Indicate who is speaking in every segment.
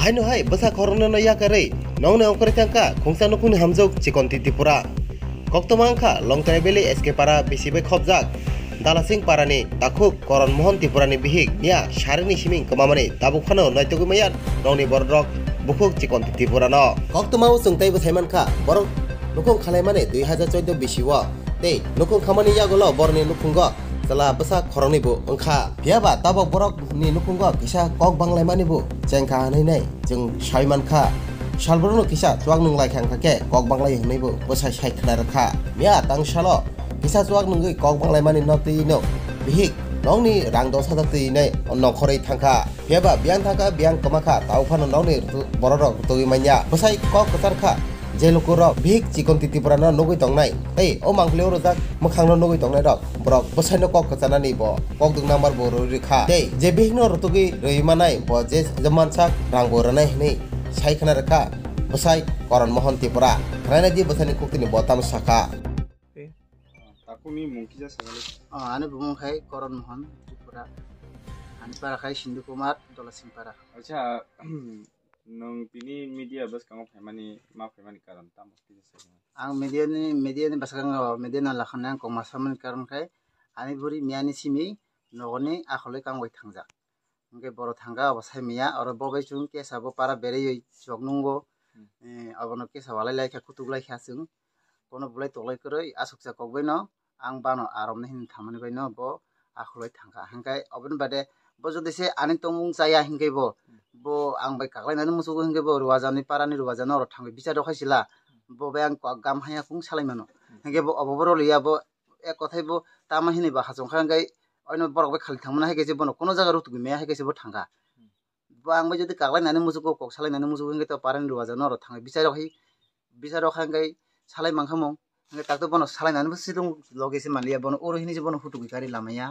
Speaker 1: haino hai basa khorona no ya kare nong ne ongkore tangka khongsa no kun hamjok chikon titipura koktoma angkha longtare beli sk para bisibe khobjak দালাসিং পারানি তাকুক করণ মোহন ত্রিপুরানি বিহিক নিয়া সারিনি সিমিং কমামানি তাবুখানো নৈতগু মেয়ার নংনি বরদ্রক বুকুক চিকন ত্রিপুরান কক্তমাও চুংতাইবো সাইমানখা বরক নুকুং খালাইমানে দুই হাজার চৈদ্দ বিশিও তেই নুকুং Khamenei ইয়াগুলো বরনি নুকুঙ্গ telah besar korong nih bu engka dia ba tabok borok ni nukung gua kisah kok bang leman nih bu jeng nih nai nai jeng shaiman ka no kisah tuang nung lai kang kake kok bang lai nih bu besa shai kena reka mia tang shalo kisah tuang nung gue kok bang lema nih noti no bihik nongni rang dosa kore nai nokhorei dia pheba biang tangka biang kemaka tau nong nongni borok tuwi manya bosai kok kesar jelukuro big chikon titi purana nogoi tongnai ei o mangle rojak mukhangno nogoi tongnai rok borok bosaino kok kachana ni bo kok dung number bo ruri kha dei je bihno rotugi reimanai bo je jaman chak rang boranai ni sai khana rakha bosai karan mohan ti pura khana ji bosani kok tini botam sakha
Speaker 2: takuni mungki ja sagale a ane bumu khai karan mohan ti pura ani para khai sindu kumar dola
Speaker 3: simpara acha नों बिनि media बेसखाङाव फैमानि मा फैमानि कारन तामस्ति
Speaker 2: जसे आं मिडियानि मिडियानि बेसखाङाव मिडियाना लाखनाय आं कमासामनि कारन खाय आनि बुरि मियानि सिमि नगनि आखलै कांगै थांजा ओंखे बर' थांगा अबसाय मिया आरो बबै चुं केसाबो पारा बेरै जग नंगो अबनो केसावालाय लायखा खुतुगलाय खासों কোনো বোলাই তলাই কৰি আচক চাক কওক বৈ ন আং বানো আৰম্ভ হিন থামানি বৈ ন ব আখলৈ থাকা সেনেকৈ অবিন বাদে bo jodi se ani tong chai ahin ke bo bo ang bai kaklai na mo sugo hinge bo ruwa jani para ni ruwa jani ro thang bi bichar khai sila bo bai ang kwa gam haya kung salai mano hinge bo obobro liya bo ek kothai bo ta ma hini ba hasong khang gai অন্য বৰক খালি থাকিব না শিকাইছে বনো কোনো জাগাৰ ৰোত গুমিয়া শিকাইছে বৰ ঠাংগা বা মই যদি কাকলাই নানে মোজোক কক চালাই নানে মোজোক সেনেকৈ পাৰে ৰোৱা জানো আৰু থাকে বিচাৰক সেই বিচাৰক সেনেকৈ চালাই মাংস মং তাকতো বনো চালাই নানে বস্তু লগাইছে মালিয়া বনো ওৰহিনী যে বনো সুতুকি কাঢ়ি লামায়া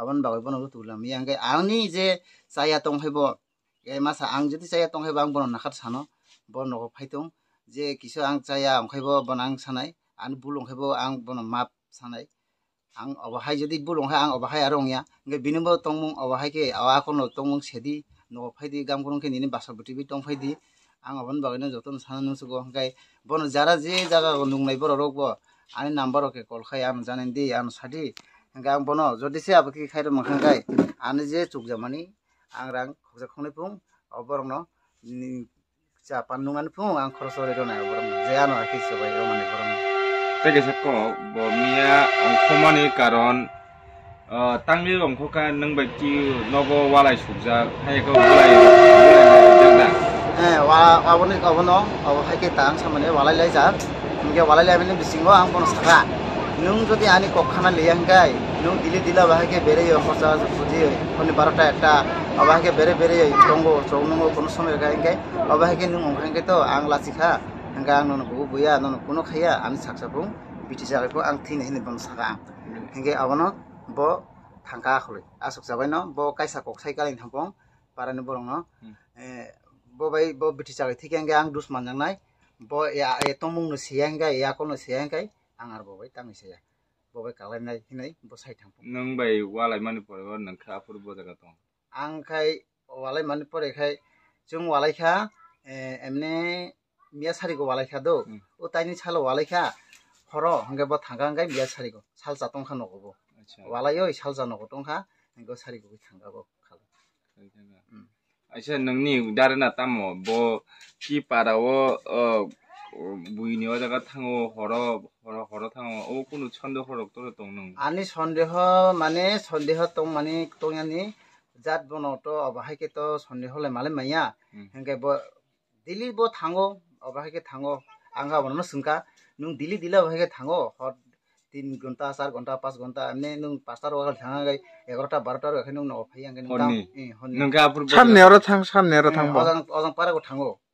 Speaker 2: আবন বাগবন তুলাম ইয়াঙ্গে আনি যে চাইয়া টং হেব এ মাছ আং যদি চাইয়া টং হেব আং বন নাখাত সানো বন নকফাই টং যে কিছু আং চাইয়া অংখাইব বন আং সানাই আন বুল অংখাইব আং বন মাপ সানাই আং অবহাই যদি বুল অংহাই আং অবহাই আর অংয়া ইয়া বিনম্ব টংমুং অবহাইকে আওয়া কোন টংমুং সেদি নকফাই দি গাম কোনকে নিনে বাসা বুটিবি টংফাই দি আং অবন বাগানে যতন সানা নুসুগো অংকাই বন যারা যে জায়গা নুংনাইব রোগব আমি নাম্বারকে কল খাই আম জানেন দি আম সাদি গাং বন যদিছে আবো কি খাই মাখান খাই আনে যে চুক জামানি আংরাং খোঁজা খুঁ ফুং অবরণ চা পান নুমান ফুং আং খরচ হয়ে রা অবরণ যে আনো আর কি সবাই মানে বরং তাই গেছে ক বমিয়া
Speaker 3: অংশমানি কারণ তাঙ্গি অংশকা নং বাকি নব ওয়ালাই সুকজা হাই গো ওয়ালাই
Speaker 2: হ্যাঁ আবনে অবন অবহাইকে তাং সামানে ওয়ালাই লাই যাক ওয়ালাই লাই মানে বিসিংগো আং কোন সাকা নুং যদি আনি কখানা লিয়ে গাই নুং দিলি দিলা বাহাকে বেড়ে যায় খরচা বুঝি শনি বারোটা একটা অবাহাকে বেড়ে বেড়ে যায় চৌঙ্গ চৌনুং কোনো সময় গাই গাই অবাহাকে নুং ওখানে তো আং লাচি খা হেঙ্কা আং নন বহু বইয়া নন কোনো খাইয়া আমি সাক সাপুং বিটি সাকু আং থি নেহিনে বন সাকা আং হেঙ্কে আবনত ব থাঙ্কা খুলে আসক যাবাই ন ব কাইসা কক্সাই কালিন হবং পারা নিব ন বাই ব বিটি সাকাই থেকে হেঙ্কে আং দুস মানজাং নাই ব এ তমুং নো সিয়াঙ্গাই ইয়াকো নো tangar bobai tangi saya bobai kalai nai hinai bosai tang
Speaker 3: nang bai walai mani pore war nang kha pur boja ka tong
Speaker 2: ang khai walai mani pore khai chung walai kha emne মিয়া সারিগো ওয়ালাই খা দো ও তাইনি ছালো ওয়ালাই খা হর হঙ্গে বা থাঙ্গা হাঙ্গাই মিয়া সারিগো সাল চা তংখা নগবো ওয়ালাই ওই সাল চা নগো তংখা হঙ্গো সারিগো থাঙ্গাবো খালো
Speaker 3: আচ্ছা নংনি দারে না তামো বো কি পারাও 무인이와 자가 탕어 허러 허러 허러 탕어 오고는 천대 허러 또래 똥능
Speaker 2: 아니 천대 허 만에 천대 허똥 만에 똥이니 잣 번호 또 어바하게 또 천대 허래 말에 말이야 그러니까 뭐 딜리 뭐 탕어 어바하게 탕어 안가 번호는 승가 눈 딜리 딜러 어바하게 탕어 허 তিন ঘণ্টা চাৰ ঘণ্টা পাঁচ ঘণ্টা এনে পাঁচটাৰ ঠাঙা এঘাৰটা বাৰটাৰ এখন নফাই অজন পাৰাকো ঠাঙো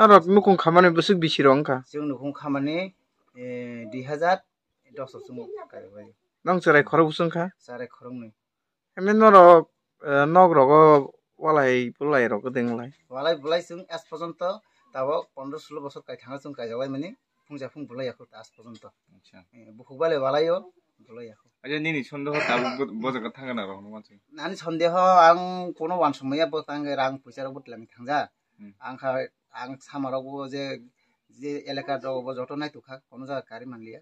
Speaker 3: আৰু মোক খামানি বেছি বিচিৰ অংকা
Speaker 2: যোন নুকুং খামানি দুই হাজাৰ দহ চুম
Speaker 3: নং চৰাই খৰ বুচংখা
Speaker 2: চৰাই খৰং নুই
Speaker 3: হেমেন ৰক নগ ৰগ ৱালাই বোলাই ৰগ দেংলাই
Speaker 2: ৱালাই বোলাই চুং এছ পৰ্যন্ত তাব পোন্ধৰ ষোল্ল বছৰ কাই থাঙা চুং কাই যাবাই মানে ফুং যা ফুং বোলাই আছো আছ পৰ্যন্ত বুকু বালে ৱালাই অ বোলাই আছো সন্দেহ আং কোনো মানুহ মানে থাকে আংখা আং চামারাবো যে যে এলাকা দব যত নাই তুখা কোনো জায়গা কারি মানলিয়া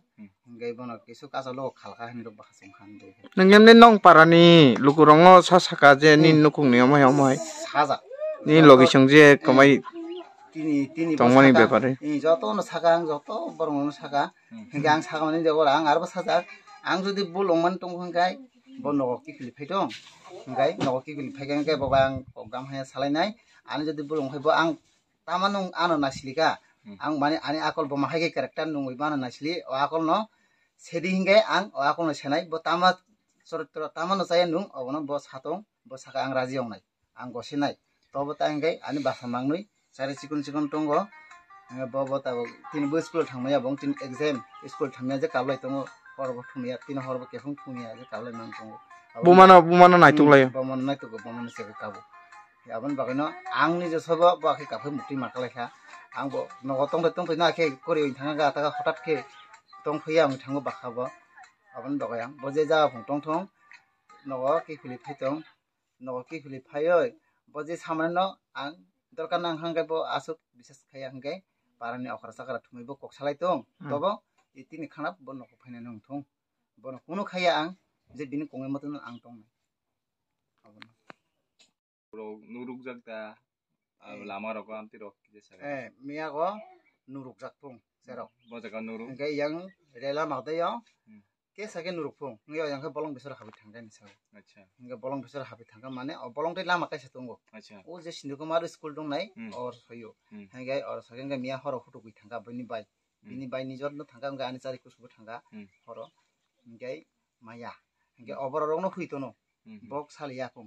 Speaker 2: গাই বন কিছু কাজল খালকা হিন রব খাসম খান দে নঙ্গেম নে নং পারানি লুকু রং স সাকা যে নি নুকুং নি অমাই অমাই সাজা নি লগি সং যে কমাই তিনি তিনি তোমনি ব্যাপারে এই যত ন সাকা আং যত বরং ন সাকা হেঙ্গে আং সাকা মানে যে আং আর সাজা আং যদি বল অমান তং হং গাই বন্ন কি ফিলি ফাইতো গাই নগ কি ফিলি ফাইগাং গাই বাবা আং প্রোগ্রাম হে চালাই নাই আনি যদি বল অং হইব আং তামান আনো আন নাছিলি কা আং মানে আনি আকল বমাহাইকে কেরেক্টার নং ইবান নাছিলি ও আকল ন সেদিহিংগে আং ও আকল ন সেনাই ব তামা চরিত্র তামা ন চাই নং অবন ব সাতং ব সাকা আং রাজি অংনাই আং গসি নাই তব তাইংগে আনি বাসা মাংনই সারি চিকুন চিকুন টংগো ব ব তাব তিন ব স্কুল থামাই এবং তিন এক্সাম স্কুল থামিয়া যে কাবলাই তং পরব থুমিয়া তিন হরব কেহং থুমিয়া যে কাবলাই মাং টংগো
Speaker 3: বুমান নাই তুলাই বুমান
Speaker 2: নাই তুলাই বুমান নাই তুলাই এখন বাকি ন আং নিজে সব বাকি কাফে মুক্তি মাকা লেখা আং নগতং তং ফাইন আখে করে ওই থাঙা গা থাকা হঠাৎ খে তং ফাই আমি থাঙ বাখাব আপন বাকি আং বজে যা ভং টং থং নগ কি ফিলি ফাই তং নগ কি ফিলি ফাই ওই বজে সামান্য আং দরকার না হাঙ্গাই আসুক বিশেষ খাই হাঙ্গাই পারানি অকরা সাকরা থুমাইব কক্সালাই তং তব ইতিনি খানাব বনক ফাইনানি অং থং বন কোনো খাই আং যে দিন কমে মতন আং টং
Speaker 3: আপনার নুরুক যাক লামা রক আনতে রক্তি
Speaker 2: মিয়া ক নুরুক যাক ফুং সেরক নুরুক ইয়াং রেলা মাদে কে সাকে নুরুক ফুং ইয়াং বলং বেসর হাবি থাকে মিশা আচ্ছা বলং বেসর হাবি থাকে মানে বলং তে লামা কাইছে তুঙ্গো আচ্ছা ও যে সিন্ধু কুমার স্কুল দং নাই অর হইও হ্যাঁ অর সাকে মিয়া হর ফটো কই থাকা বইনি বাই বিনি বাই নিজর ন থাকা গানি চারি কুসুব থাকা হর ইংগাই মায়া ইংগাই অবর রং ন হুইতো ন বক সালিয়া কম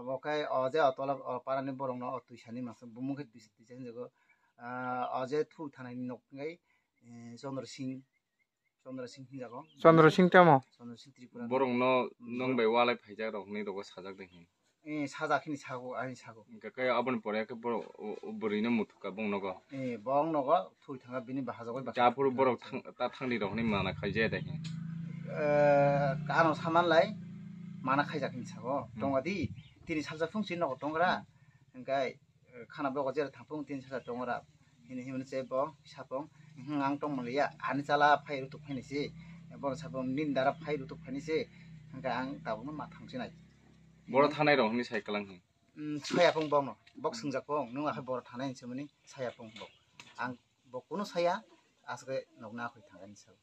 Speaker 2: অবকাই অজে অতল অপারানব্বই রং অতুই সানি মাস বুমুখে দুই দুই সান যোগ অজে থু থানায় নকাই চন্দ্র সিং চন্দ্র লাই মানা খাইজাখিনি সাগো তিনি চালচা ফুংচি নকটংরা হেঙ্কাই খানা বগ জেরা থাপং তিনি চালচা টংরা হিনি হিমনে চেব সাপং হাং টং মলিয়া আনি চালা ফাই রুতু ফাইনিছি এবং সাপং নিন দারা ফাই রুতু ফাইনিছি হেঙ্কাই আং তাবনু মা থাংছি নাই বড় থানাই
Speaker 3: রং নি সাইকেল আং
Speaker 2: ছায়া পং বং বক সঙ্গজা পং নু আহ বড় থানাই নিছি মনি ছায়া পং বক আং বক কোনো ছায়া আজকে নগনা হই থাকেন ছাও